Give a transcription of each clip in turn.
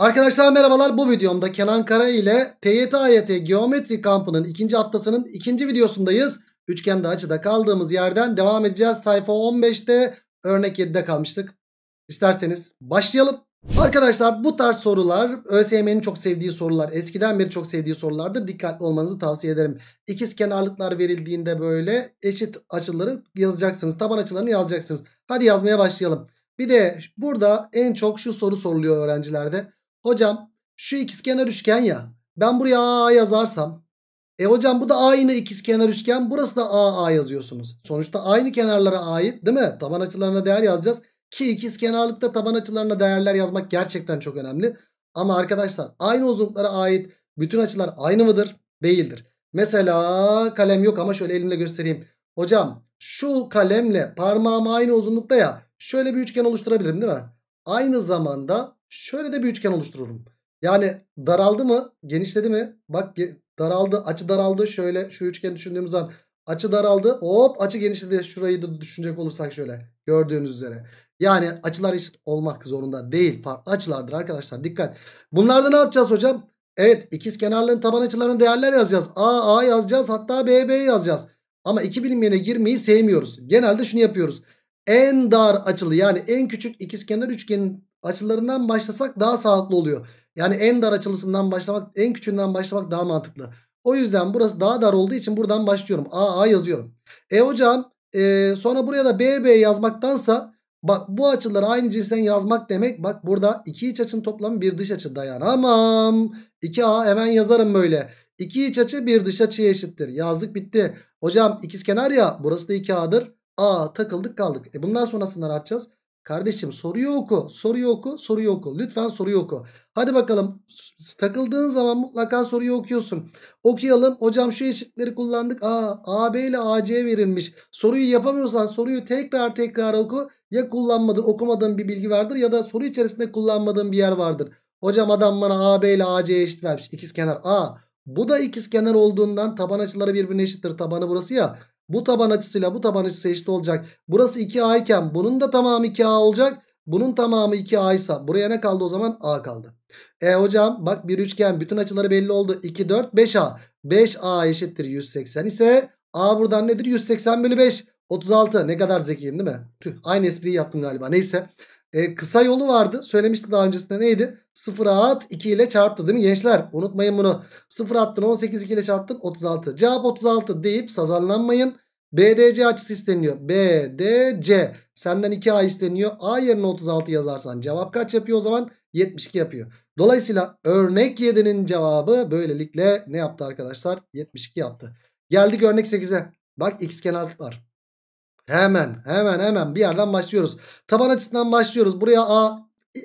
Arkadaşlar merhabalar bu videomda Kenan Kara ile TYT AYT Geometri Kampı'nın ikinci haftasının ikinci videosundayız. Üçgende açıda kaldığımız yerden devam edeceğiz. Sayfa 15'te örnek 7'de kalmıştık. İsterseniz başlayalım. Arkadaşlar bu tarz sorular ÖSYM'nin çok sevdiği sorular. Eskiden beri çok sevdiği sorulardır. Dikkatli olmanızı tavsiye ederim. İkiz kenarlıklar verildiğinde böyle eşit açıları yazacaksınız. Taban açılarını yazacaksınız. Hadi yazmaya başlayalım. Bir de burada en çok şu soru soruluyor öğrencilerde. Hocam şu ikizkenar üçgen ya. Ben buraya A yazarsam. E hocam bu da aynı ikizkenar üçgen. Burası da A yazıyorsunuz. Sonuçta aynı kenarlara ait değil mi? Taban açılarına değer yazacağız. Ki ikizkenarlıkta taban açılarına değerler yazmak gerçekten çok önemli. Ama arkadaşlar aynı uzunluklara ait bütün açılar aynı mıdır? Değildir. Mesela kalem yok ama şöyle elimle göstereyim. Hocam şu kalemle parmağım aynı uzunlukta ya şöyle bir üçgen oluşturabilirim değil mi? Aynı zamanda Şöyle de bir üçgen oluştururum. Yani daraldı mı? Genişledi mi? Bak daraldı. Açı daraldı. Şöyle şu üçgen düşündüğümüz zaman açı daraldı. Hop açı genişledi. Şurayı da düşünecek olursak şöyle. Gördüğünüz üzere. Yani açılar eşit olmak zorunda değil. Farklı açılardır arkadaşlar. Dikkat. Bunlarda ne yapacağız hocam? Evet ikiz kenarların taban açılarının değerler yazacağız. A A yazacağız. Hatta B B yazacağız. Ama iki bilinmeyene girmeyi sevmiyoruz. Genelde şunu yapıyoruz. En dar açılı yani en küçük ikiz kenar üçgenin açılarından başlasak daha sağlıklı oluyor. Yani en dar açılısından başlamak, en küçüğünden başlamak daha mantıklı. O yüzden burası daha dar olduğu için buradan başlıyorum. A A yazıyorum. E hocam e, sonra buraya da B B yazmaktansa bak bu açıları aynı cinsten yazmak demek. Bak burada iki iç açın toplamı bir dış açı dayan. dayanamam. 2A hemen yazarım böyle. İki iç açı bir dış açıya eşittir. Yazdık bitti. Hocam kenar ya burası da 2A'dır. A takıldık kaldık. E bundan sonrasında ne yapacağız? Kardeşim soruyu oku. Soruyu oku. Soruyu oku. Lütfen soruyu oku. Hadi bakalım takıldığın zaman mutlaka soruyu okuyorsun. Okuyalım. Hocam şu eşitleri kullandık. A, AB ile AC verilmiş. Soruyu yapamıyorsan soruyu tekrar tekrar oku. Ya kullanmadın okumadığın bir bilgi vardır ya da soru içerisinde kullanmadığın bir yer vardır. Hocam adam bana AB ile AC eşit vermiş. İkiz kenar A. Bu da ikiz kenar olduğundan taban açıları birbirine eşittir. Tabanı burası ya. Bu taban açısıyla bu taban açısı eşit olacak. Burası 2A iken bunun da tamamı 2A olacak. Bunun tamamı 2A ise buraya ne kaldı o zaman? A kaldı. E hocam bak bir üçgen bütün açıları belli oldu. 2, 4, 5A. 5A eşittir 180 ise A buradan nedir? 180 bölü 5. 36 ne kadar zekiyim değil mi? Tüh, aynı espriyi yaptım galiba neyse. E, kısa yolu vardı. Söylemişti daha öncesinde neydi? 0'a at 2 ile çarptı değil mi gençler? Unutmayın bunu. 0 attın 18 2 ile çarptın 36. Cevap 36 deyip sazanlanmayın. BDC açısı isteniyor. BDC. Senden 2A isteniyor. A yerine 36 yazarsan cevap kaç yapıyor o zaman? 72 yapıyor. Dolayısıyla örnek 7'nin cevabı böylelikle ne yaptı arkadaşlar? 72 yaptı. Geldik örnek 8'e. Bak x kenarlık var. Hemen hemen hemen bir yerden başlıyoruz. Taban açısından başlıyoruz. Buraya A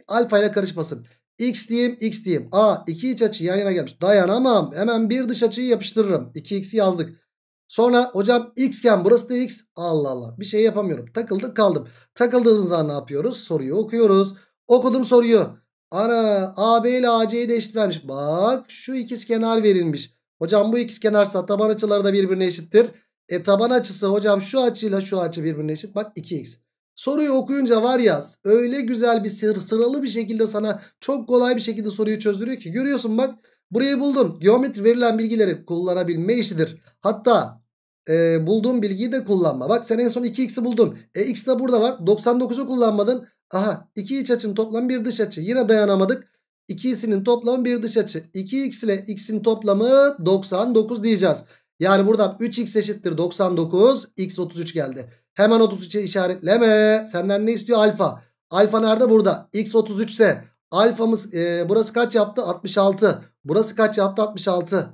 alfa ile karışmasın. X diyeyim X diyeyim. A iki iç açı yan yana gelmiş. Dayanamam. Hemen bir dış açıyı yapıştırırım. 2X'i yazdık. Sonra hocam x'ken burası da x. Allah Allah bir şey yapamıyorum. Takıldık kaldım. Takıldığımız zaman ne yapıyoruz? Soruyu okuyoruz. Okudum soruyu. Ana AB ile AC'yi de eşit vermiş. Bak şu ikiz kenar verilmiş. Hocam bu ikiz kenarsa taban açıları da birbirine eşittir. E taban açısı hocam şu açıyla şu açı birbirine eşit. Bak 2x. Soruyu okuyunca var ya öyle güzel bir sır, sıralı bir şekilde sana çok kolay bir şekilde soruyu çözdürüyor ki. Görüyorsun bak burayı buldun. Geometri verilen bilgileri kullanabilme işidir. Hatta e, bulduğun bilgiyi de kullanma. Bak sen en son 2x'i buldun. E x de burada var. 99'u kullanmadın. Aha 2 iç açın toplam bir dış açı. Yine dayanamadık. 2'sinin toplamı bir dış açı. 2x ile x'in toplamı 99 diyeceğiz. Yani buradan 3x eşittir 99. X 33 geldi. Hemen 33'e işaretleme. Senden ne istiyor? Alfa. Alfa nerede? Burada. X 33 ise alfamız e, burası kaç yaptı? 66. Burası kaç yaptı? 66.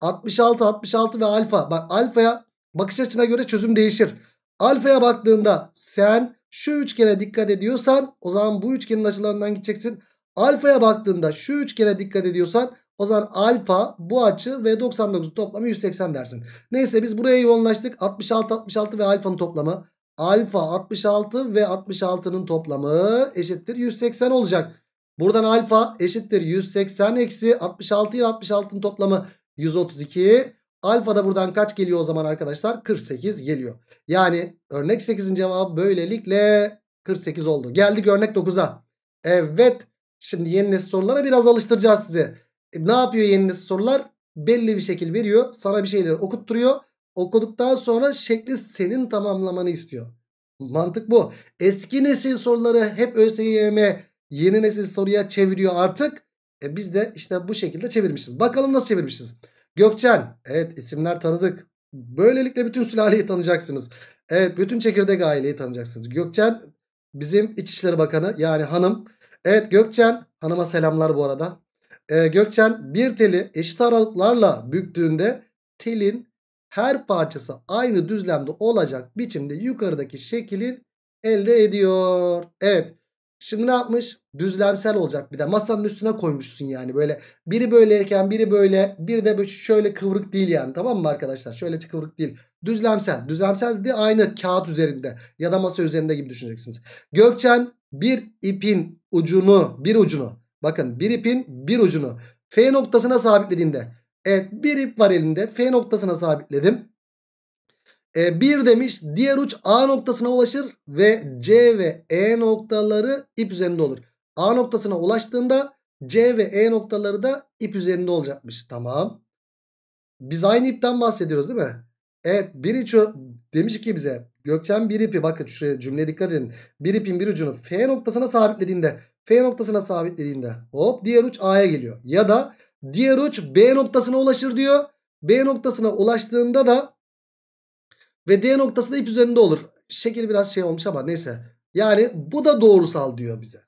66, 66 ve alfa. Bak alfaya bakış açına göre çözüm değişir. Alfaya baktığında sen şu üçgene dikkat ediyorsan o zaman bu üçgenin açılarından gideceksin. Alfaya baktığında şu üçgene dikkat ediyorsan o zaman alfa bu açı ve 99 toplamı 180 dersin. Neyse biz buraya yoğunlaştık. 66 66 ve alfanın toplamı. Alfa 66 ve 66'nın toplamı eşittir 180 olacak. Buradan alfa eşittir 180 eksi 66 ile 66'nın toplamı 132. Alfa da buradan kaç geliyor o zaman arkadaşlar? 48 geliyor. Yani örnek 8'in cevabı böylelikle 48 oldu. Geldik örnek 9'a. Evet. Şimdi yeni nesil sorulara biraz alıştıracağız sizi. E, ne yapıyor yeni nesil sorular? Belli bir şekil veriyor. Sana bir şeyleri okutturuyor. Okuduktan sonra şekli senin tamamlamanı istiyor. Mantık bu. Eski nesil soruları hep ÖSYM yeni nesil soruya çeviriyor artık. E biz de işte bu şekilde çevirmişiz. Bakalım nasıl çevirmişiz. Gökçen. Evet isimler tanıdık. Böylelikle bütün sülaleyi tanıyacaksınız. Evet bütün çekirdek aileyi tanıyacaksınız. Gökçen bizim İçişleri Bakanı yani hanım. Evet Gökçen hanıma selamlar bu arada. Ee, Gökçen bir teli eşit aralıklarla büktüğünde telin her parçası aynı düzlemde olacak biçimde yukarıdaki şekli elde ediyor. Evet. Şimdi ne yapmış? Düzlemsel olacak bir de. Masanın üstüne koymuşsun yani böyle. Biri böyleyken biri böyle. Biri de böyle şöyle kıvrık değil yani. Tamam mı arkadaşlar? Şöyle kıvrık değil. Düzlemsel. Düzlemsel de aynı kağıt üzerinde. Ya da masa üzerinde gibi düşüneceksiniz. Gökçen bir ipin ucunu bir ucunu Bakın bir ipin bir ucunu F noktasına sabitlediğinde. Evet bir ip var elinde F noktasına sabitledim. E, bir demiş diğer uç A noktasına ulaşır ve C ve E noktaları ip üzerinde olur. A noktasına ulaştığında C ve E noktaları da ip üzerinde olacakmış. Tamam. Biz aynı ipten bahsediyoruz değil mi? Evet bir iç demiş ki bize Gökçen bir ipi bakın şuraya cümleye dikkat edin. Bir ipin bir ucunu F noktasına sabitlediğinde F noktasına sabitlediğinde hop diğer uç A'ya geliyor. Ya da diğer uç B noktasına ulaşır diyor. B noktasına ulaştığında da ve D noktası da ip üzerinde olur. Şekil biraz şey olmuş ama neyse. Yani bu da doğrusal diyor bize.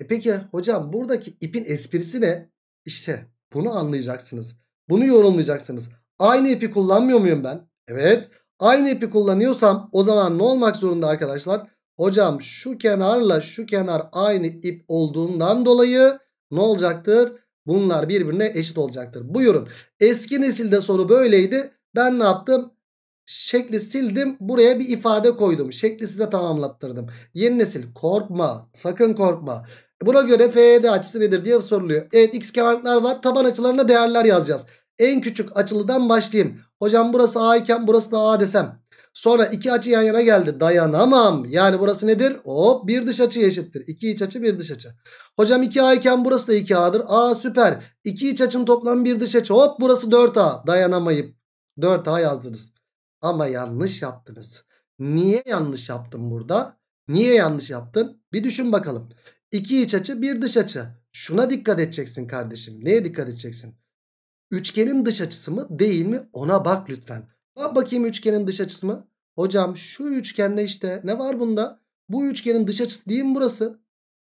E peki hocam buradaki ipin esprisi ne? İşte bunu anlayacaksınız. Bunu yorumlayacaksınız. Aynı ipi kullanmıyor muyum ben? Evet. Aynı ipi kullanıyorsam o zaman ne olmak zorunda arkadaşlar? Hocam şu kenarla şu kenar aynı ip olduğundan dolayı ne olacaktır? Bunlar birbirine eşit olacaktır. Buyurun. Eski nesilde soru böyleydi. Ben ne yaptım? Şekli sildim. Buraya bir ifade koydum. Şekli size tamamlattırdım. Yeni nesil korkma. Sakın korkma. Buna göre FED açısı nedir diye soruluyor. Evet x kenarlıklar var. Taban açılarına değerler yazacağız. En küçük açılıdan başlayayım. Hocam burası A iken burası da A desem. Sonra iki açı yan yana geldi. Dayanamam. Yani burası nedir? Hop bir dış açı eşittir. İki iç açı bir dış açı. Hocam 2A iken burası da 2A'dır. A süper. İki iç açın toplam bir dış açı. Hop burası 4A. Dayanamayıp 4A yazdınız. Ama yanlış yaptınız. Niye yanlış yaptın burada? Niye yanlış yaptın? Bir düşün bakalım. İki iç açı bir dış açı. Şuna dikkat edeceksin kardeşim. Neye dikkat edeceksin? Üçgenin dış açısı mı değil mi? Ona bak lütfen. Bak bakayım üçgenin dış açısı mı? Hocam şu üçgende işte ne var bunda? Bu üçgenin dış açısı değil mi burası?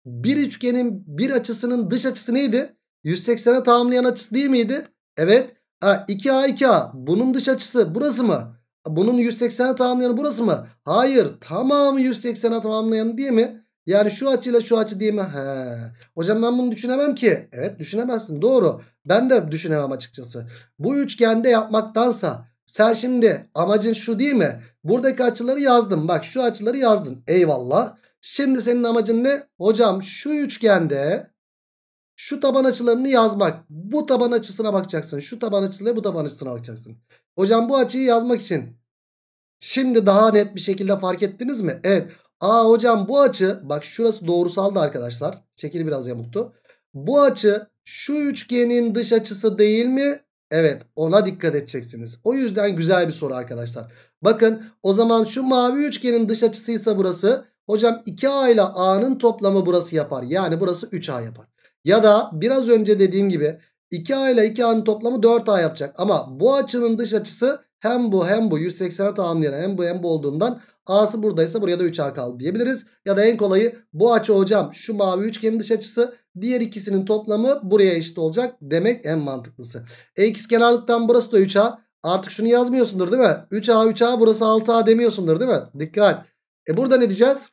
Bir üçgenin bir açısının dış açısı neydi? 180'e tamamlayan açısı değil miydi? Evet. Ha, 2A 2A bunun dış açısı burası mı? Bunun 180'e tamamlayanı burası mı? Hayır tamamı 180'e tamamlayan değil mi? Yani şu açıyla şu açı değil mi? He. Hocam ben bunu düşünemem ki. Evet düşünemezsin doğru. Ben de düşünemem açıkçası. Bu üçgende yapmaktansa sen şimdi amacın şu değil mi? Buradaki açıları yazdım. Bak şu açıları yazdın. Eyvallah. Şimdi senin amacın ne? Hocam şu üçgende şu taban açılarını yazmak. Bu taban açısına bakacaksın. Şu taban açısına bu taban açısına bakacaksın. Hocam bu açıyı yazmak için şimdi daha net bir şekilde fark ettiniz mi? Evet. Aa hocam bu açı bak şurası doğrusaldı arkadaşlar. Çekil biraz yamuktu. Bu açı şu üçgenin dış açısı değil mi? Evet ona dikkat edeceksiniz. O yüzden güzel bir soru arkadaşlar. Bakın o zaman şu mavi üçgenin dış açısıysa burası. Hocam 2A ile A'nın toplamı burası yapar. Yani burası 3A yapar. Ya da biraz önce dediğim gibi 2A ile 2A'nın toplamı 4A yapacak. Ama bu açının dış açısı hem bu hem bu 180'e tamamlayan hem bu hem bu olduğundan A'sı buradaysa buraya da 3A kaldı diyebiliriz. Ya da en kolayı bu açı hocam şu mavi üçgenin dış açısı diğer ikisinin toplamı buraya eşit olacak demek en mantıklısı. x kenarlıktan burası da 3A. Artık şunu yazmıyorsundur değil mi? 3A 3A burası 6A demiyorsundur değil mi? Dikkat. E burada ne diyeceğiz?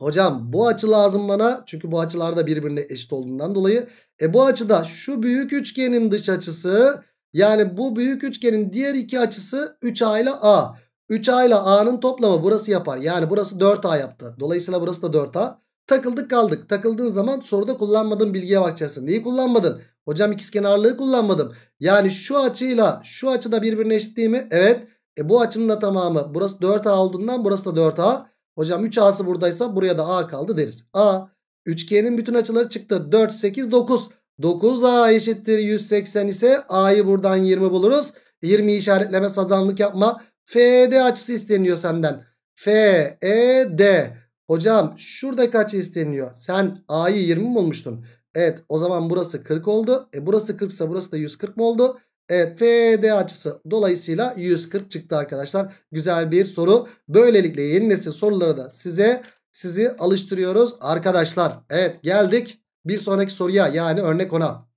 Hocam bu açı lazım bana. Çünkü bu açılar da birbirine eşit olduğundan dolayı. E bu açıda şu büyük üçgenin dış açısı yani bu büyük üçgenin diğer iki açısı 3A ile A. 3A ile A'nın toplamı burası yapar. Yani burası 4A yaptı. Dolayısıyla burası da 4A. Takıldık kaldık. Takıldığın zaman soruda kullanmadığın bilgiye bakacaksın. Neyi kullanmadın? Hocam ikizkenarlığı kullanmadım. Yani şu açıyla şu açıda birbirine eşit değil mi? Evet. E bu açının da tamamı. Burası 4A olduğundan burası da 4A. Hocam 3A'sı buradaysa buraya da A kaldı deriz. A. Üçgenin bütün açıları çıktı. 4, 8, 9. 9A eşittir 180 ise A'yı buradan 20 buluruz. 20 işaretleme sazanlık yapma. FD e açısı isteniyor senden. FED. Hocam şuradaki açı isteniyor. Sen A'yı 20 mi bulmuştun? Evet o zaman burası 40 oldu. E burası 40 ise burası da 140 mı oldu? Evet FD e açısı dolayısıyla 140 çıktı arkadaşlar. Güzel bir soru. Böylelikle yeni nesil soruları da size sizi alıştırıyoruz arkadaşlar. Evet geldik bir sonraki soruya yani örnek ona.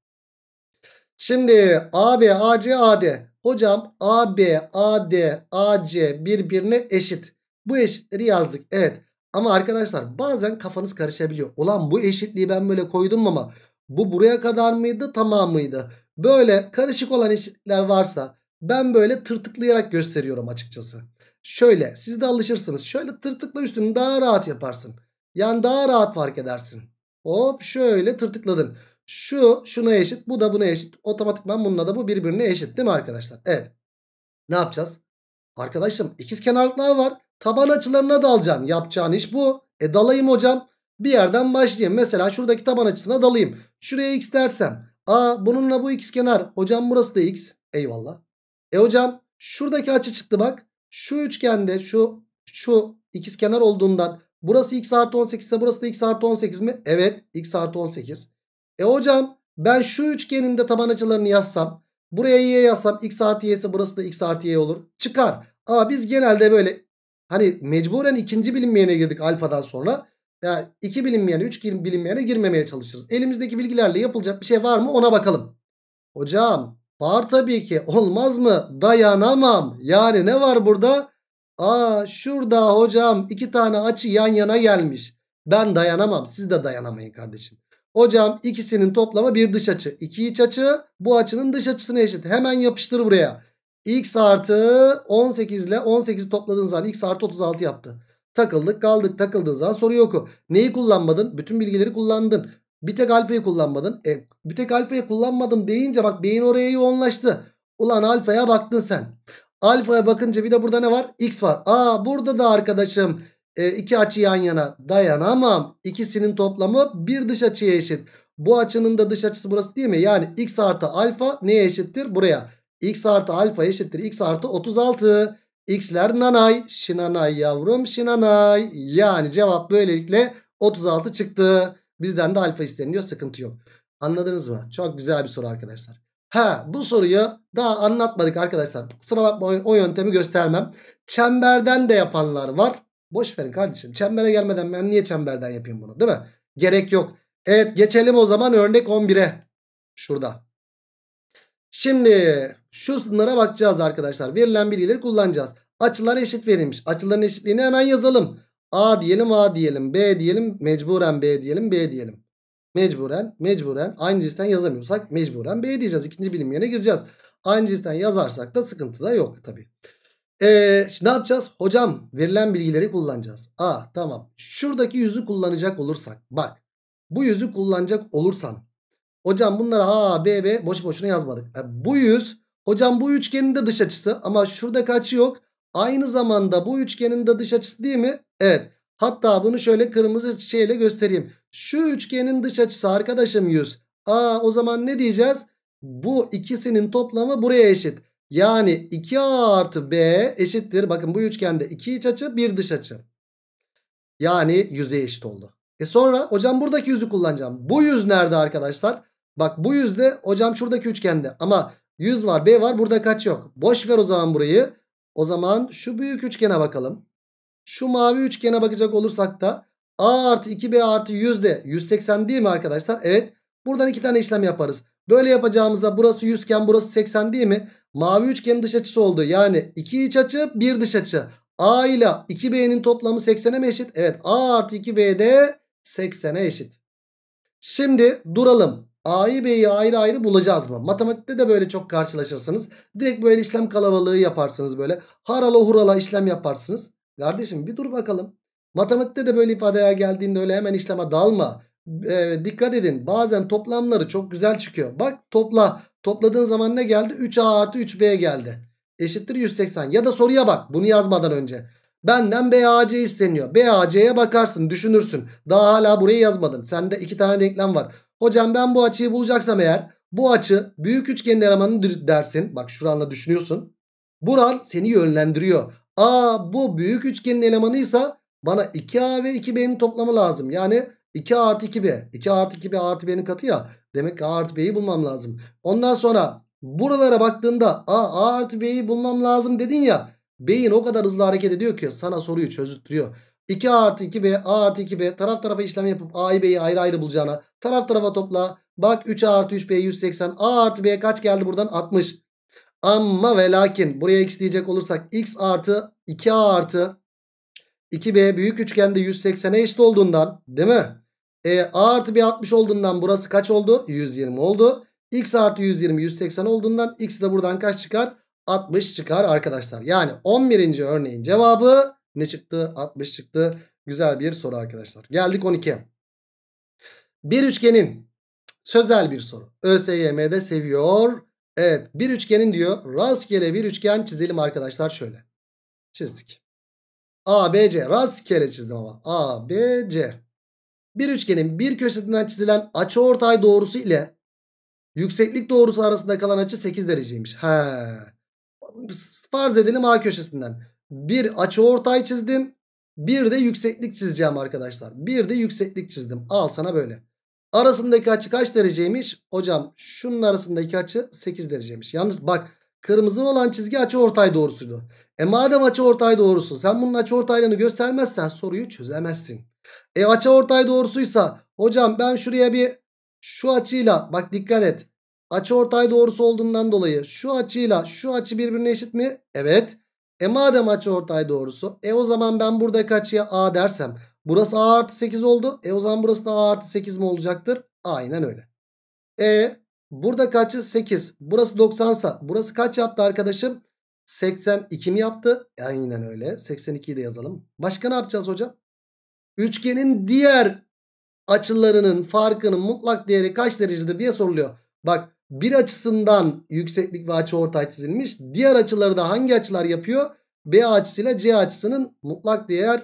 Şimdi AB, AC, AD Hocam AB, AD, AC birbirine eşit. Bu eşitleri yazdık. Evet ama arkadaşlar bazen kafanız karışabiliyor. Ulan bu eşitliği ben böyle koydum ama bu buraya kadar mıydı tamam mıydı? Böyle karışık olan eşitler varsa ben böyle tırtıklayarak gösteriyorum açıkçası. Şöyle siz de alışırsınız. Şöyle tırtıkla üstünü daha rahat yaparsın. Yani daha rahat fark edersin. Hop şöyle tırtıkladın. Şu şuna eşit. Bu da buna eşit. Otomatikman bununla da bu birbirine eşit değil mi arkadaşlar? Evet. Ne yapacağız? Arkadaşım ikiz kenarlıklar var. Taban açılarına dalacaksın. Yapacağın iş bu. E dalayım hocam. Bir yerden başlayayım. Mesela şuradaki taban açısına dalayım. Şuraya x dersem. Aa bununla bu x kenar. Hocam burası da x. Eyvallah. E hocam şuradaki açı çıktı bak. Şu üçgende şu şu ikiz kenar olduğundan burası x artı 18 ise burası da x artı 18 mi? Evet x artı 18. E hocam ben şu üçgenin de taban açılarını yazsam. Buraya y yazsam x artı y ise burası da x artı y olur. Çıkar. Ama biz genelde böyle hani mecburen ikinci bilinmeyene girdik alfadan sonra. ya iki bilinmeyene, üç bilinmeyene girmemeye çalışırız. Elimizdeki bilgilerle yapılacak bir şey var mı ona bakalım. Hocam var tabii ki olmaz mı? Dayanamam. Yani ne var burada? Aa şurada hocam iki tane açı yan yana gelmiş. Ben dayanamam. Siz de dayanamayın kardeşim. Hocam ikisinin toplamı bir dış açı. İki iç açı bu açının dış açısına eşit. Hemen yapıştır buraya. X artı 18 ile 18 topladığın zaman x artı 36 yaptı. Takıldık kaldık takıldığın zaman soru yok. Neyi kullanmadın? Bütün bilgileri kullandın. Bir tek alfayı kullanmadın. E, bir tek alfayı kullanmadım deyince bak beyin oraya yoğunlaştı. Ulan alfaya baktın sen. Alfaya bakınca bir de burada ne var? X var. Aa burada da arkadaşım e, iki açı yan yana dayanamam. İkisinin toplamı bir dış açıya eşit. Bu açının da dış açısı burası değil mi? Yani x artı alfa neye eşittir? Buraya. x artı alfa eşittir. x artı 36. x'ler nanay. Şinanay yavrum şinanay. Yani cevap böylelikle 36 çıktı. Bizden de alfa isteniyor. Sıkıntı yok. Anladınız mı? Çok güzel bir soru arkadaşlar. Ha bu soruyu daha anlatmadık arkadaşlar. Kusura bakmayın o yöntemi göstermem. Çemberden de yapanlar var. Boş verin kardeşim. Çembere gelmeden ben niye çemberden yapayım bunu değil mi? Gerek yok. Evet geçelim o zaman örnek 11'e. Şurada. Şimdi şu sınırlara bakacağız arkadaşlar. Verilen bilgileri kullanacağız. Açılar eşit verilmiş. Açıların eşitliğini hemen yazalım. A diyelim A diyelim B diyelim mecburen B diyelim B diyelim. Mecburen mecburen aynı cinsten yazamıyorsak mecburen B diyeceğiz. İkinci bilim yerine gireceğiz. Aynı cinsten yazarsak da sıkıntı da yok tabii. Ee, ne yapacağız? Hocam verilen bilgileri kullanacağız. A tamam. Şuradaki yüzü kullanacak olursak. Bak bu yüzü kullanacak olursan. Hocam bunları A, B, B boş boşuna yazmadık. E, bu yüz. Hocam bu üçgenin de dış açısı ama şuradaki kaçı yok. Aynı zamanda bu üçgenin de dış açısı değil mi? Evet. Hatta bunu şöyle kırmızı şeyle göstereyim. Şu üçgenin dış açısı arkadaşım yüz. Aa o zaman ne diyeceğiz? Bu ikisinin toplamı buraya eşit. Yani 2A artı B eşittir. Bakın bu üçgende 2 iç açı 1 dış açı. Yani yüzeye eşit oldu. E sonra hocam buradaki yüzü kullanacağım. Bu yüz nerede arkadaşlar? Bak bu yüzde hocam şuradaki üçgende. Ama yüz var B var burada kaç yok. Boş ver o zaman burayı. O zaman şu büyük üçgene bakalım. Şu mavi üçgene bakacak olursak da A artı 2B artı yüzde 180 değil mi arkadaşlar? Evet. Buradan iki tane işlem yaparız. Böyle yapacağımıza burası 100 iken burası 80 değil mi? Mavi üçgenin dış açısı oldu. Yani 2 iç açı 1 dış açı. A ile 2B'nin toplamı 80'e mi eşit? Evet A artı 2B de 80'e eşit. Şimdi duralım. A'yı B'yi ayrı ayrı bulacağız mı? Matematikte de böyle çok karşılaşırsınız. Direkt böyle işlem kalabalığı yaparsınız böyle. Harala hurala işlem yaparsınız. Kardeşim bir dur bakalım. Matematikte de böyle ifadeler geldiğinde öyle hemen işleme dalma. ee, dikkat edin bazen toplamları çok güzel çıkıyor. Bak topla Topladığın zaman ne geldi? 3A artı 3B geldi. Eşittir 180. Ya da soruya bak bunu yazmadan önce. Benden BAC isteniyor. BAC'ye bakarsın düşünürsün. Daha hala burayı yazmadın. Sende iki tane denklem var. Hocam ben bu açıyı bulacaksam eğer bu açı büyük üçgenin elemanı dersin. Bak şuranla düşünüyorsun. Buran seni yönlendiriyor. Aa bu büyük üçgenin elemanıysa bana 2A ve 2B'nin toplamı lazım. Yani 2 artı 2B. 2 artı 2B artı B'nin katı ya. Demek A artı B'yi bulmam lazım. Ondan sonra buralara baktığında A, A artı B'yi bulmam lazım dedin ya. Beyin o kadar hızlı hareket ediyor ki sana soruyu çözüttürüyor. 2A artı 2B, A artı 2B taraf tarafa işlem yapıp A'yı B'yi ayrı ayrı bulacağına taraf tarafa topla. Bak 3A artı 3B 180. A artı B kaç geldi buradan? 60. Ama ve lakin buraya x diyecek olursak x artı 2A artı 2B büyük üçgende 180'e eşit olduğundan değil mi? E, a artı bir 60 olduğundan burası kaç oldu? 120 oldu. X artı 120 180 olduğundan x de buradan kaç çıkar? 60 çıkar arkadaşlar. Yani 11. örneğin cevabı ne çıktı? 60 çıktı. Güzel bir soru arkadaşlar. Geldik 12'ye. Bir üçgenin sözel bir soru. ÖSYM'de seviyor. Evet bir üçgenin diyor rastgele bir üçgen çizelim arkadaşlar şöyle. Çizdik. A, B, C. rastgele çizdim ama. A, B, C. Bir üçgenin bir köşesinden çizilen açı ortay doğrusu ile yükseklik doğrusu arasında kalan açı 8 dereceymiş. He. Farz edelim A köşesinden. Bir açı ortay çizdim. Bir de yükseklik çizeceğim arkadaşlar. Bir de yükseklik çizdim. Al sana böyle. Arasındaki açı kaç dereceymiş? Hocam şunun arasındaki açı 8 dereceymiş. Yalnız bak kırmızı olan çizgi açı ortay doğrusuydu. E madem açı ortay doğrusu sen bunun açı ortaylarını göstermezsen soruyu çözemezsin. E açı ortay doğrusuysa hocam ben şuraya bir şu açıyla bak dikkat et. Açı ortay doğrusu olduğundan dolayı şu açıyla şu açı birbirine eşit mi? Evet. E madem açı ortay doğrusu e o zaman ben buradaki açıya A dersem burası A artı 8 oldu. E o zaman burası da A artı 8 mi olacaktır? Aynen öyle. E burada kaçı 8 burası 90 sa burası kaç yaptı arkadaşım? 82 mi yaptı? Aynen öyle 82'yi de yazalım. Başka ne yapacağız hocam? Üçgenin diğer açılarının farkının mutlak değeri kaç derecedir diye soruluyor. Bak bir açısından yükseklik ve açı ortay çizilmiş. Diğer açıları da hangi açılar yapıyor? B açısıyla C açısının mutlak değer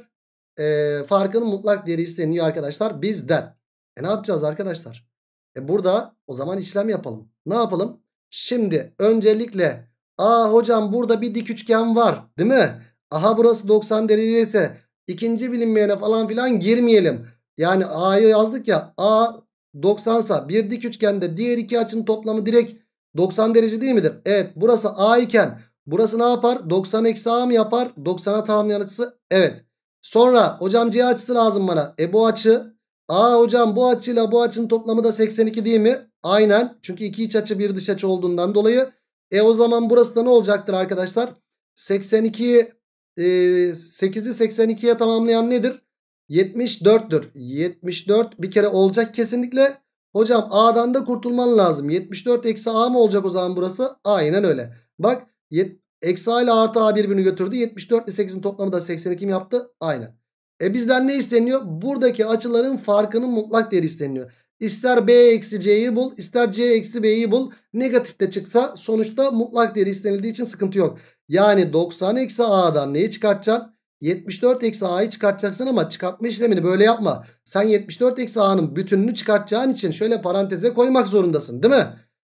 e, farkının mutlak değeri isteniyor arkadaşlar bizden. E ne yapacağız arkadaşlar? E burada o zaman işlem yapalım. Ne yapalım? Şimdi öncelikle aa hocam burada bir dik üçgen var değil mi? Aha burası 90 derece ise ikinci bilinmeyene falan filan girmeyelim. Yani A'yı yazdık ya A 90 sa bir dik üçgende diğer iki açının toplamı direkt 90 derece değil midir? Evet burası A iken burası ne yapar? 90 eksi A mı yapar? 90'a tamamlayan açısı evet. Sonra hocam C açısı lazım bana. E bu açı A hocam bu açıyla bu açının toplamı da 82 değil mi? Aynen çünkü iki iç açı bir dış açı olduğundan dolayı. E o zaman burası da ne olacaktır arkadaşlar? 82 8'i 82'ye tamamlayan nedir? 74'tür. 74 bir kere olacak kesinlikle. Hocam A'dan da kurtulman lazım. 74 eksi A mı olacak o zaman burası? Aynen öyle. Bak eksi A ile artı A birbirini götürdü. 74 ile 8'in toplamı da 82 mi yaptı? Aynen. E bizden ne isteniyor? Buradaki açıların farkının mutlak değeri isteniyor. İster B eksi C'yi bul ister C eksi B'yi bul. Negatif de çıksa sonuçta mutlak değeri istenildiği için sıkıntı yok. Yani 90 eksi a'dan neyi çıkartacaksın? 74 eksi a'yı çıkartacaksın ama çıkartma işlemini böyle yapma. Sen 74 eksi a'nın bütününü çıkartacağın için şöyle paranteze koymak zorundasın değil mi?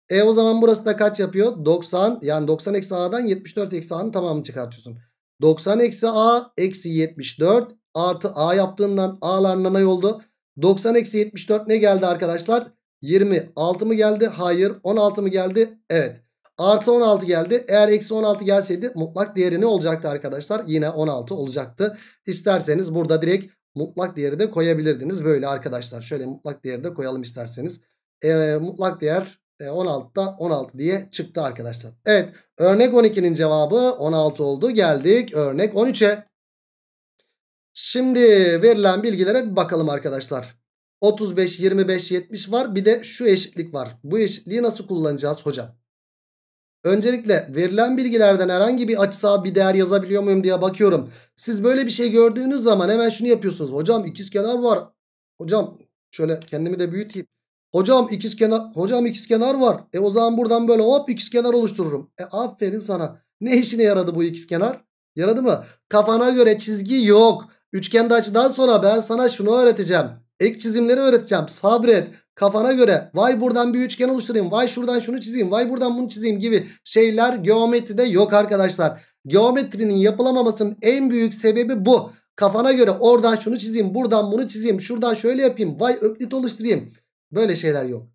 E o zaman burası da kaç yapıyor? 90 yani 90 eksi a'dan 74 eksi a'nın tamamını çıkartıyorsun. 90 eksi a eksi 74 artı a yaptığından a'lar ne oldu. 90 eksi 74 ne geldi arkadaşlar? 26 mı geldi? Hayır. 16 mı geldi? Evet. Artı 16 geldi. Eğer eksi 16 gelseydi mutlak değeri ne olacaktı arkadaşlar? Yine 16 olacaktı. İsterseniz burada direkt mutlak değeri de koyabilirdiniz. Böyle arkadaşlar. Şöyle mutlak değeri de koyalım isterseniz. E, mutlak değer 16'da e, 16 diye çıktı arkadaşlar. Evet örnek 12'nin cevabı 16 oldu. Geldik örnek 13'e. Şimdi verilen bilgilere bir bakalım arkadaşlar. 35, 25, 70 var. Bir de şu eşitlik var. Bu eşitliği nasıl kullanacağız hocam? Öncelikle verilen bilgilerden herhangi bir açısal bir değer yazabiliyor muyum diye bakıyorum. Siz böyle bir şey gördüğünüz zaman hemen şunu yapıyorsunuz. Hocam ikizkenar var. Hocam şöyle kendimi de büyüteyim. Hocam ikizkenar hocam ikizkenar var. E o zaman buradan böyle hop ikizkenar oluştururum. E aferin sana. Ne işine yaradı bu ikizkenar? Yaradı mı? Kafana göre çizgi yok. Üçgende açıdan sonra ben sana şunu öğreteceğim. Ek çizimleri öğreteceğim. Sabret kafana göre vay buradan bir üçgen oluşturayım vay şuradan şunu çizeyim vay buradan bunu çizeyim gibi şeyler geometride yok arkadaşlar. Geometrinin yapılamamasının en büyük sebebi bu. Kafana göre oradan şunu çizeyim buradan bunu çizeyim şuradan şöyle yapayım vay öklit oluşturayım. Böyle şeyler yok.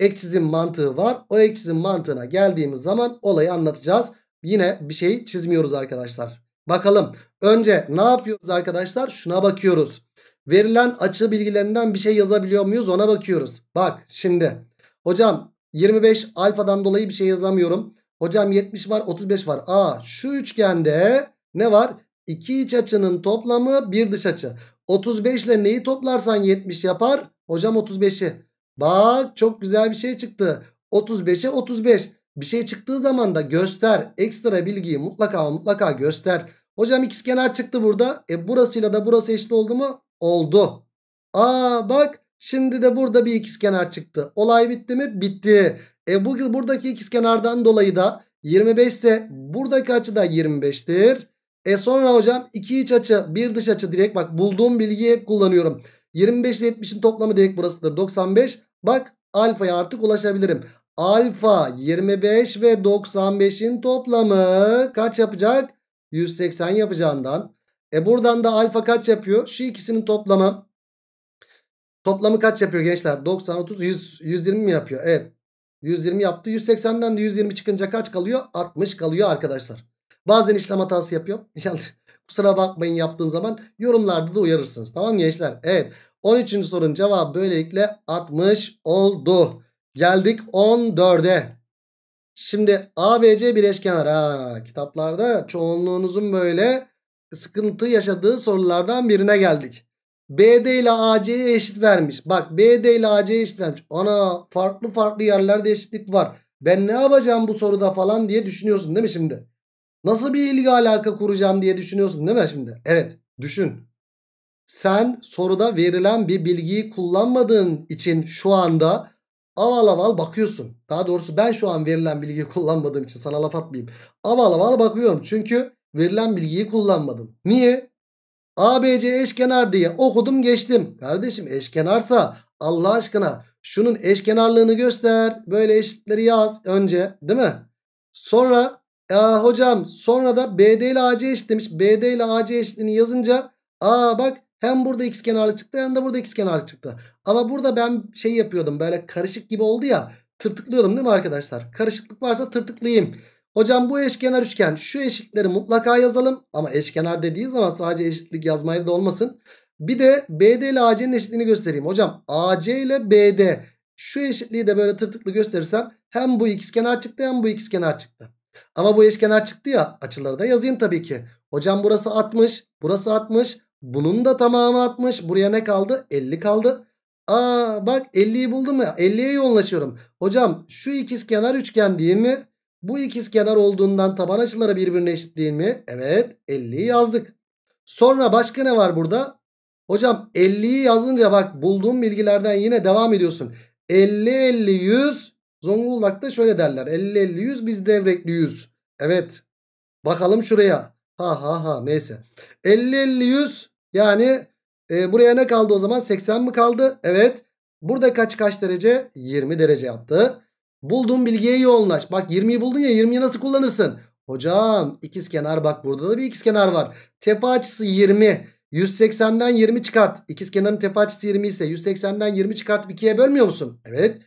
Ek çizim mantığı var. O ek çizim mantığına geldiğimiz zaman olayı anlatacağız. Yine bir şey çizmiyoruz arkadaşlar. Bakalım önce ne yapıyoruz arkadaşlar? Şuna bakıyoruz verilen açı bilgilerinden bir şey yazabiliyor muyuz ona bakıyoruz. Bak şimdi hocam 25 alfadan dolayı bir şey yazamıyorum. Hocam 70 var 35 var. Aa şu üçgende ne var? İki iç açının toplamı bir dış açı. 35 ile neyi toplarsan 70 yapar? Hocam 35'i. Bak çok güzel bir şey çıktı. 35'e 35. Bir şey çıktığı zaman da göster. Ekstra bilgiyi mutlaka mutlaka göster. Hocam x kenar çıktı burada. E burasıyla da burası eşit oldu mu? Oldu. Aa bak şimdi de burada bir ikizkenar çıktı. Olay bitti mi? Bitti. E bu, buradaki ikizkenardan dolayı da 25 ise buradaki açı da 25'tir. E sonra hocam iki iç açı bir dış açı direkt bak bulduğum bilgiyi hep kullanıyorum. 25 ile 70'in toplamı direkt burasıdır 95. Bak alfaya artık ulaşabilirim. Alfa 25 ve 95'in toplamı kaç yapacak? 180 yapacağından e buradan da alfa kaç yapıyor? Şu ikisinin toplamı. Toplamı kaç yapıyor gençler? 90, 30, 100, 120 mi yapıyor? Evet. 120 yaptı. 180'den de 120 çıkınca kaç kalıyor? 60 kalıyor arkadaşlar. Bazen işlem hatası yapıyorum. kusura bakmayın yaptığım zaman yorumlarda da uyarırsınız. Tamam gençler? Evet. 13. sorunun cevabı böylelikle 60 oldu. Geldik 14'e. Şimdi ABC bir eşkenar. Ha, kitaplarda çoğunluğunuzun böyle sıkıntı yaşadığı sorulardan birine geldik. BD ile AC'ye eşit vermiş. Bak BD ile AC'ye eşit vermiş. Ana farklı farklı yerlerde eşitlik var. Ben ne yapacağım bu soruda falan diye düşünüyorsun değil mi şimdi? Nasıl bir ilgi alaka kuracağım diye düşünüyorsun değil mi şimdi? Evet düşün. Sen soruda verilen bir bilgiyi kullanmadığın için şu anda aval aval bakıyorsun. Daha doğrusu ben şu an verilen bilgiyi kullanmadığım için sana laf atmayayım. Aval aval bakıyorum çünkü Verilen bilgiyi kullanmadım. Niye? ABC eşkenar diye okudum geçtim. Kardeşim eşkenarsa Allah aşkına şunun eşkenarlığını göster. Böyle eşitleri yaz önce değil mi? Sonra e, hocam sonra da BD ile AC eşit demiş. BD ile AC eşitliğini yazınca aa bak hem burada x kenarlı çıktı hem de burada x kenarlı çıktı. Ama burada ben şey yapıyordum böyle karışık gibi oldu ya tırtıklıyordum değil mi arkadaşlar? Karışıklık varsa tırtıklayayım. Hocam bu eşkenar üçgen şu eşitleri mutlaka yazalım. Ama eşkenar dediği zaman sadece eşitlik yazmaya da olmasın. Bir de BD ile AC'nin eşitliğini göstereyim. Hocam AC ile BD şu eşitliği de böyle tırtıklı gösterirsem hem bu kenar çıktı hem bu kenar çıktı. Ama bu eşkenar çıktı ya açıları da yazayım tabii ki. Hocam burası 60, burası 60. Bunun da tamamı 60. Buraya ne kaldı? 50 kaldı. Aa bak 50'yi buldum ya. 50'ye yoğunlaşıyorum. Hocam şu ikizkenar üçgen değil mi? Bu ikiz kenar olduğundan taban açıları birbirine eşit değil mi? Evet 50'yi yazdık. Sonra başka ne var burada? Hocam 50'yi yazınca bak bulduğum bilgilerden yine devam ediyorsun. 50 50 100 Zonguldak'ta şöyle derler. 50 50 100 biz devrekli 100. Evet. Bakalım şuraya. Ha ha ha neyse. 50 50 100 yani e, buraya ne kaldı o zaman? 80 mi kaldı? Evet. Burada kaç kaç derece? 20 derece yaptı. Bulduğun bilgiye yoğunlaş. Bak 20'yi buldun ya 20'yi nasıl kullanırsın? Hocam ikiz kenar bak burada da bir ikiz kenar var. Tepe açısı 20. 180'den 20 çıkart. İkiz kenarın tepe açısı 20 ise 180'den 20 çıkart 2'ye bölmüyor musun? Evet.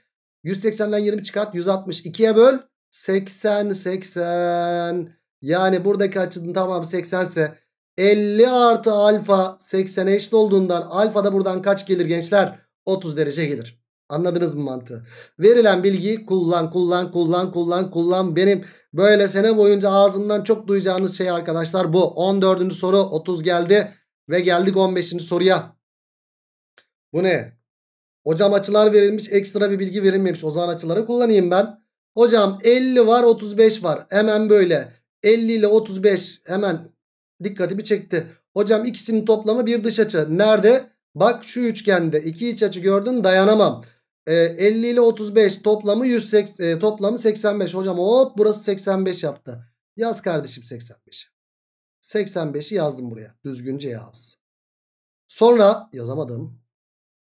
180'den 20 çıkart 160. 2'ye böl 80 80. Yani buradaki açının tamamı 80 ise 50 artı alfa 80'e eşit olduğundan alfa da buradan kaç gelir gençler? 30 derece gelir. Anladınız mı mantığı? Verilen bilgiyi kullan kullan kullan kullan kullan. Benim böyle sene boyunca ağzımdan çok duyacağınız şey arkadaşlar bu. 14. soru 30 geldi ve geldik 15. soruya. Bu ne? Hocam açılar verilmiş ekstra bir bilgi verilmemiş. O zaman açıları kullanayım ben. Hocam 50 var 35 var. Hemen böyle 50 ile 35 hemen dikkatimi çekti. Hocam ikisinin toplamı bir dış açı. Nerede? Bak şu üçgende iki iç açı gördün dayanamam. 50 ee, ile 35 toplamı 180 e, toplamı 85. Hocam hop burası 85 yaptı. Yaz kardeşim 85 85'i yazdım buraya. Düzgünce yaz. Sonra yazamadım.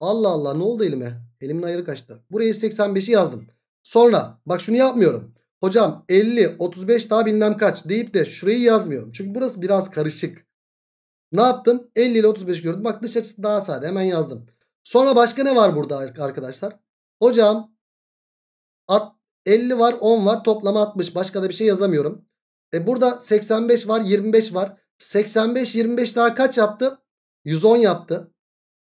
Allah Allah ne oldu elime? Elimin ayarı kaçtı. Buraya 85'i yazdım. Sonra bak şunu yapmıyorum. Hocam 50, 35 daha bilmem kaç deyip de şurayı yazmıyorum. Çünkü burası biraz karışık. Ne yaptım? 50 ile 35 gördüm. Bak dış açısı daha sade. Hemen yazdım. Sonra başka ne var burada arkadaşlar? Hocam at 50 var 10 var toplama 60 başka da bir şey yazamıyorum. E burada 85 var 25 var. 85 25 daha kaç yaptı? 110 yaptı.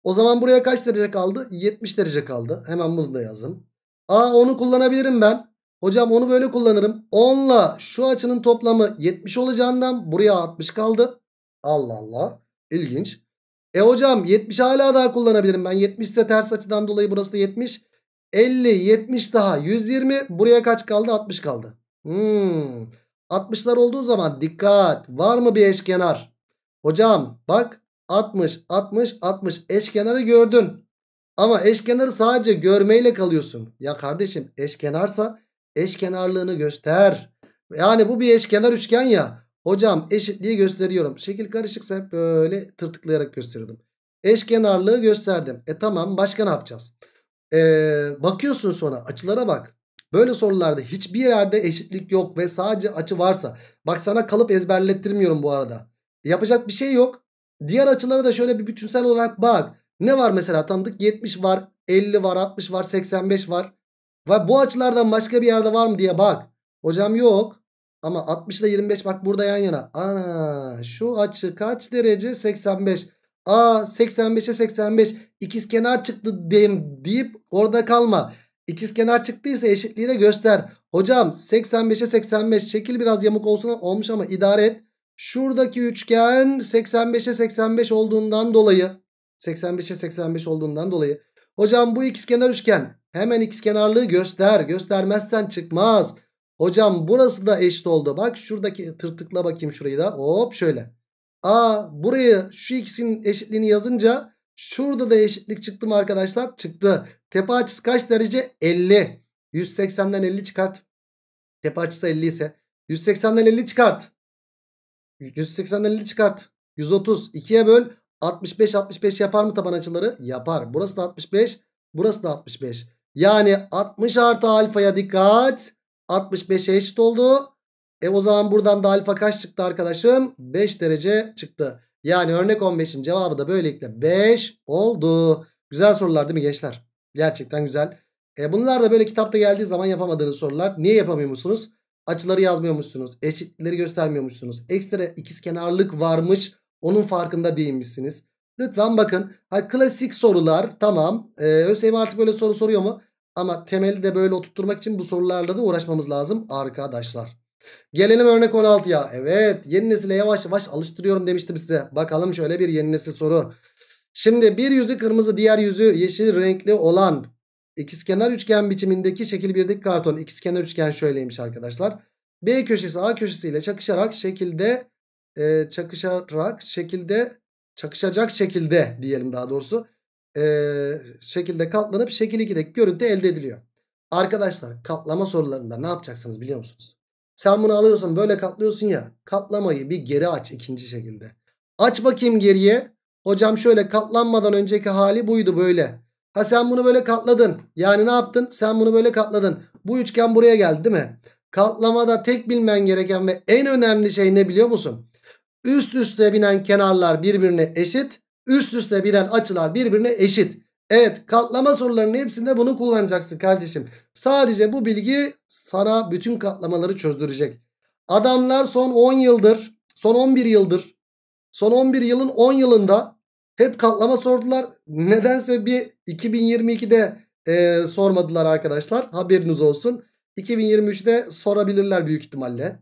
O zaman buraya kaç derece kaldı? 70 derece kaldı. Hemen bunu da yazın. Aa onu kullanabilirim ben. Hocam onu böyle kullanırım. 10 ile şu açının toplamı 70 olacağından buraya 60 kaldı. Allah Allah. İlginç. E hocam 70 hala daha kullanabilirim ben. 70 ise ters açıdan dolayı burası da 70. 50, 70 daha 120. Buraya kaç kaldı? 60 kaldı. Hmm. 60'lar olduğu zaman dikkat. Var mı bir eşkenar? Hocam bak 60, 60, 60 eşkenarı gördün. Ama eşkenarı sadece görmeyle kalıyorsun. Ya kardeşim eşkenarsa eşkenarlığını göster. Yani bu bir eşkenar üçgen ya. Hocam eşitliği gösteriyorum. Şekil karışıksa böyle tırtıklayarak gösteriyordum. Eşkenarlığı gösterdim. E tamam başka ne yapacağız? Ee, bakıyorsun sonra açılara bak. Böyle sorularda hiçbir yerde eşitlik yok ve sadece açı varsa. Bak sana kalıp ezberlettirmiyorum bu arada. Yapacak bir şey yok. Diğer açılara da şöyle bir bütünsel olarak bak. Ne var mesela tanıdık? 70 var, 50 var, 60 var, 85 var. Ve bu açılardan başka bir yerde var mı diye bak. Hocam yok. Ama 60 ile 25 bak burada yan yana. Ana şu açı kaç derece? 85. Aa 85'e 85 İkiz kenar çıktı deyim deyip orada kalma. İkiz kenar çıktıysa eşitliği de göster. Hocam 85'e 85 şekil biraz yamuk olsun olmuş ama idare et. Şuradaki üçgen 85'e 85 olduğundan dolayı 85'e 85 olduğundan dolayı. Hocam bu ikizkenar üçgen hemen ikizkenarlığı göster. Göstermezsen çıkmaz. Hocam burası da eşit oldu. Bak şuradaki tırtıkla bakayım şurayı da. Hop şöyle. A burayı şu ikisinin eşitliğini yazınca şurada da eşitlik çıktı mı arkadaşlar? Çıktı. Tepe açısı kaç derece? 50. 180'den 50 çıkart. Tepe açısı 50 ise 180'den 50 çıkart. 180'den 50 çıkart. 130. 2'ye böl. 65 65 yapar mı taban açıları? Yapar. Burası da 65. Burası da 65. Yani 60 artı alfaya dikkat. 65'e eşit oldu. E o zaman buradan da alfa kaç çıktı arkadaşım? 5 derece çıktı. Yani örnek 15'in cevabı da böylelikle 5 oldu. Güzel sorular değil mi gençler? Gerçekten güzel. E bunlar da böyle kitapta geldiği zaman yapamadığınız sorular. Niye yapamıyormuşsunuz? Açıları yazmıyormuşsunuz. Eşitlikleri göstermiyormuşsunuz. Ekstra ikizkenarlık varmış. Onun farkında değilmişsiniz. Lütfen bakın. Ha, klasik sorular tamam. Ee, ÖSYM artık böyle soru soruyor mu? Ama temeli de böyle oturtturmak için bu sorularla da uğraşmamız lazım arkadaşlar. Gelelim örnek 16'ya. Evet yeni nesile yavaş yavaş alıştırıyorum demiştim size. Bakalım şöyle bir yeni nesil soru. Şimdi bir yüzü kırmızı diğer yüzü yeşil renkli olan ikizkenar üçgen biçimindeki şekil 1'deki karton. İkizkenar üçgen şöyleymiş arkadaşlar. B köşesi A köşesiyle çakışarak şekilde e, çakışarak şekilde çakışacak şekilde diyelim daha doğrusu e, şekilde katlanıp şekil 2'deki görüntü elde ediliyor. Arkadaşlar katlama sorularında ne yapacaksınız biliyor musunuz? Sen bunu alıyorsun böyle katlıyorsun ya katlamayı bir geri aç ikinci şekilde. Aç bakayım geriye. Hocam şöyle katlanmadan önceki hali buydu böyle. Ha sen bunu böyle katladın. Yani ne yaptın? Sen bunu böyle katladın. Bu üçgen buraya geldi değil mi? Katlamada tek bilmen gereken ve en önemli şey ne biliyor musun? Üst üste binen kenarlar birbirine eşit. Üst üste binen açılar birbirine eşit. Evet katlama sorularının hepsinde bunu kullanacaksın kardeşim. Sadece bu bilgi sana bütün katlamaları çözdürecek. Adamlar son 10 yıldır, son 11 yıldır, son 11 yılın 10 yılında hep katlama sordular. Nedense bir 2022'de e, sormadılar arkadaşlar. Haberiniz olsun. 2023'te sorabilirler büyük ihtimalle.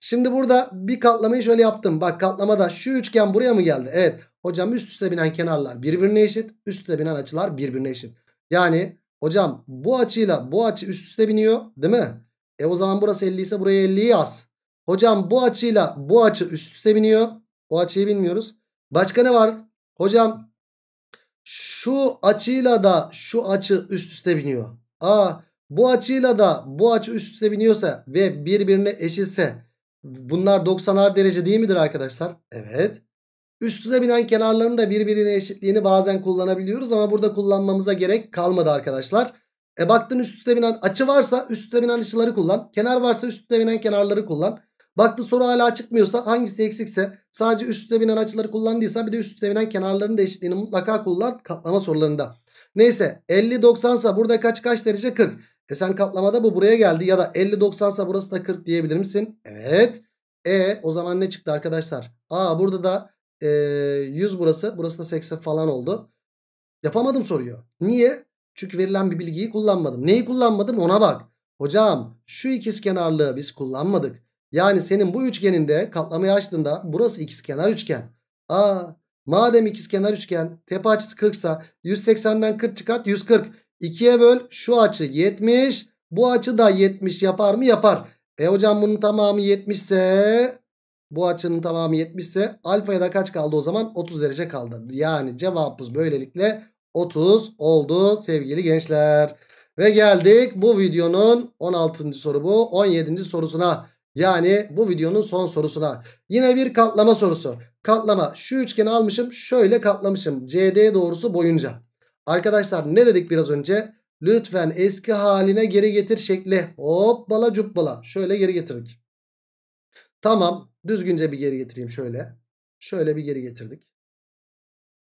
Şimdi burada bir katlamayı şöyle yaptım. Bak katlamada şu üçgen buraya mı geldi? Evet. Hocam üst üste binen kenarlar birbirine eşit. Üst üste binen açılar birbirine eşit. Yani hocam bu açıyla bu açı üst üste biniyor değil mi? E o zaman burası 50 ise buraya 50'yi yaz. Hocam bu açıyla bu açı üst üste biniyor. O açıyı bilmiyoruz. Başka ne var? Hocam şu açıyla da şu açı üst üste biniyor. Aa bu açıyla da bu açı üst üste biniyorsa ve birbirine eşitse bunlar 90'ar derece değil midir arkadaşlar? Evet. Üstüne binen kenarların da birbirine eşitliğini bazen kullanabiliyoruz ama burada kullanmamıza gerek kalmadı arkadaşlar. E baktın üstüne binen açı varsa üstüne binen açıları kullan. Kenar varsa üstüne binen kenarları kullan. Baktın soru hala çıkmıyorsa hangisi eksikse sadece üstüne binen açıları kullandıysa bir de üstüne binen kenarların da eşitliğini mutlaka kullan katlama sorularında. Neyse 50-90 ise burada kaç kaç derece 40. E sen katlamada bu buraya geldi ya da 50-90 ise burası da 40 diyebilir misin? Evet. E o zaman ne çıktı arkadaşlar? A burada da e, 100 burası. Burası da 80 falan oldu. Yapamadım soruyor. Niye? Çünkü verilen bir bilgiyi kullanmadım. Neyi kullanmadım ona bak. Hocam şu ikizkenarlığı biz kullanmadık. Yani senin bu üçgeninde katlamayı açtığında burası ikizkenar üçgen. Aa madem ikizkenar üçgen tepe açısı 40 sa 180'den 40 çıkart 140. 2'ye böl şu açı 70 bu açı da 70 yapar mı yapar. E hocam bunun tamamı 70 ise bu açının tamamı 70 ise alfaya da kaç kaldı o zaman? 30 derece kaldı. Yani cevabımız böylelikle 30 oldu sevgili gençler. Ve geldik bu videonun 16. soru bu 17. sorusuna. Yani bu videonun son sorusuna. Yine bir katlama sorusu. Katlama şu üçgeni almışım şöyle katlamışım. CD doğrusu boyunca. Arkadaşlar ne dedik biraz önce? Lütfen eski haline geri getir şekli. Hoppala cuppala. Şöyle geri getirdik. Tamam Düzgünce bir geri getireyim şöyle. Şöyle bir geri getirdik.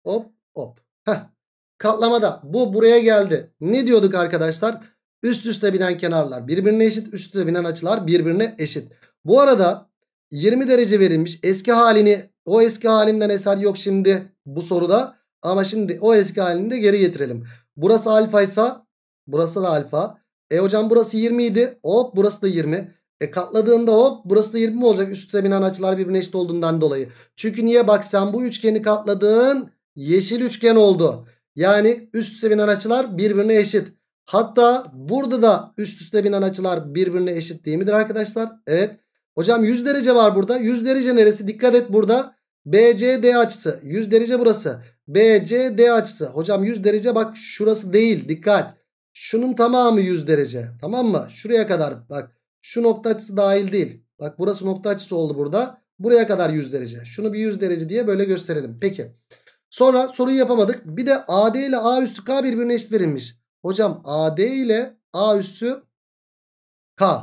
Hop hop. Heh. Katlamada bu buraya geldi. Ne diyorduk arkadaşlar? Üst üste binen kenarlar birbirine eşit. Üst üste binen açılar birbirine eşit. Bu arada 20 derece verilmiş. Eski halini o eski halinden eser yok şimdi bu soruda. Ama şimdi o eski halini de geri getirelim. Burası alfa ise burası da alfa. E hocam burası 20 idi. Hop burası da 20. E katladığında hop burası da 20 olacak üst binen açılar birbirine eşit olduğundan dolayı. Çünkü niye bak sen bu üçgeni katladın yeşil üçgen oldu. Yani üst üste binen açılar birbirine eşit. Hatta burada da üst üste binen açılar birbirine eşit değil midir arkadaşlar? Evet. Hocam 100 derece var burada. 100 derece neresi? Dikkat et burada. BCD açısı. 100 derece burası. BCD açısı. Hocam 100 derece bak şurası değil. Dikkat. Şunun tamamı 100 derece. Tamam mı? Şuraya kadar bak. Şu nokta açısı dahil değil. Bak burası nokta açısı oldu burada. Buraya kadar 100 derece. Şunu bir 100 derece diye böyle gösterelim. Peki. Sonra soruyu yapamadık. Bir de AD ile A üstü K birbirine eşit verilmiş. Hocam AD ile A üstü K.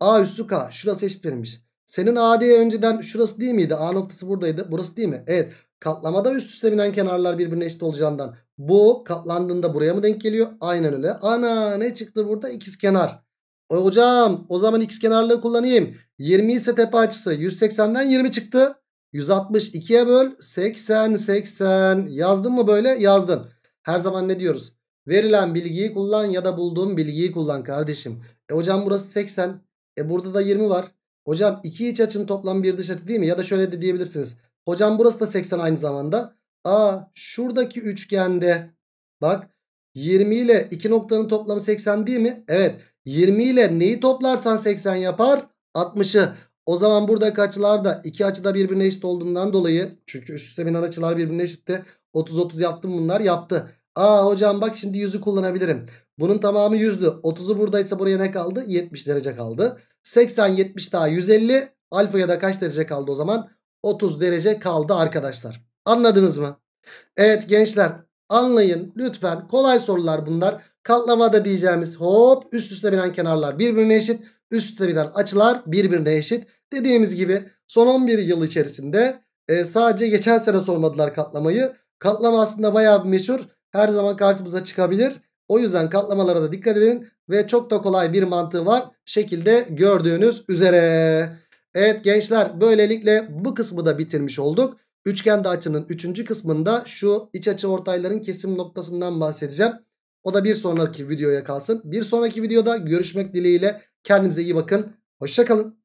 A üstü K. Şurası eşit verilmiş. Senin AD'ye önceden şurası değil miydi? A noktası buradaydı. Burası değil mi? Evet. Katlamada üst üste binen kenarlar birbirine eşit olacağından bu katlandığında buraya mı denk geliyor? Aynen öyle. Ana ne çıktı burada? İkiz kenar. E, hocam o zaman x kenarlığı kullanayım. 20 ise tepe açısı 180'den 20 çıktı. 162'ye böl 80 80 yazdın mı böyle yazdın. Her zaman ne diyoruz? Verilen bilgiyi kullan ya da bulduğun bilgiyi kullan kardeşim. E hocam burası 80. E burada da 20 var. Hocam iki iç açın toplam bir dış açı değil mi? Ya da şöyle de diyebilirsiniz. Hocam burası da 80 aynı zamanda. Aa şuradaki üçgende bak 20 ile 2 noktanın toplamı 80 değil mi? Evet. 20 ile neyi toplarsan 80 yapar? 60'ı. O zaman burada açılar da iki açıda birbirine eşit olduğundan dolayı çünkü üst üste binen açılar birbirine eşitti. 30-30 yaptım bunlar yaptı. Aa hocam bak şimdi 100'ü kullanabilirim. Bunun tamamı 100'dü. 30'u buradaysa buraya ne kaldı? 70 derece kaldı. 80 70 daha 150. Alfa'ya da kaç derece kaldı o zaman? 30 derece kaldı arkadaşlar. Anladınız mı? Evet gençler anlayın lütfen kolay sorular bunlar. Katlamada diyeceğimiz hop üst üste binen kenarlar birbirine eşit. Üst üste binen açılar birbirine eşit. Dediğimiz gibi son 11 yıl içerisinde e, sadece geçen sene sormadılar katlamayı. Katlama aslında bayağı bir meşhur. Her zaman karşımıza çıkabilir. O yüzden katlamalara da dikkat edin. Ve çok da kolay bir mantığı var. Şekilde gördüğünüz üzere. Evet gençler böylelikle bu kısmı da bitirmiş olduk. Üçgende açının üçüncü kısmında şu iç açı ortayların kesim noktasından bahsedeceğim. O da bir sonraki videoya kalsın. Bir sonraki videoda görüşmek dileğiyle. Kendinize iyi bakın. Hoşçakalın.